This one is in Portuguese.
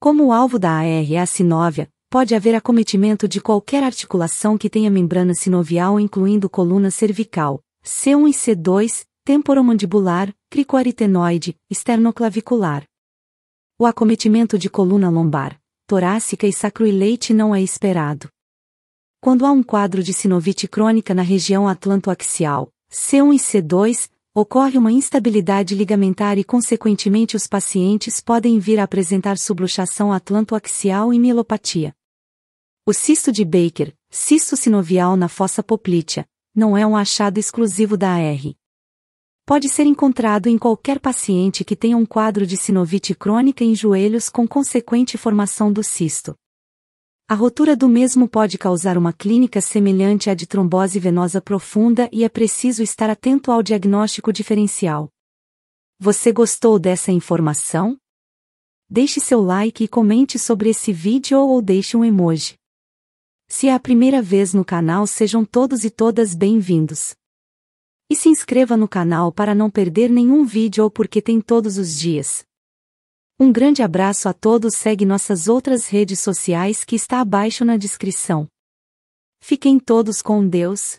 Como o alvo da AR é a sinóvia, pode haver acometimento de qualquer articulação que tenha membrana sinovial incluindo coluna cervical, C1 e C2, temporomandibular, cricoaritenoide, esternoclavicular. O acometimento de coluna lombar, torácica e sacroileite não é esperado. Quando há um quadro de sinovite crônica na região atlantoaxial, C1 e C2, ocorre uma instabilidade ligamentar e consequentemente os pacientes podem vir a apresentar subluxação atlantoaxial e mielopatia. O cisto de Baker, cisto sinovial na fossa poplítea, não é um achado exclusivo da AR. Pode ser encontrado em qualquer paciente que tenha um quadro de sinovite crônica em joelhos com consequente formação do cisto. A rotura do mesmo pode causar uma clínica semelhante à de trombose venosa profunda e é preciso estar atento ao diagnóstico diferencial. Você gostou dessa informação? Deixe seu like e comente sobre esse vídeo ou deixe um emoji. Se é a primeira vez no canal, sejam todos e todas bem-vindos. E se inscreva no canal para não perder nenhum vídeo ou porque tem todos os dias. Um grande abraço a todos. Segue nossas outras redes sociais que está abaixo na descrição. Fiquem todos com Deus.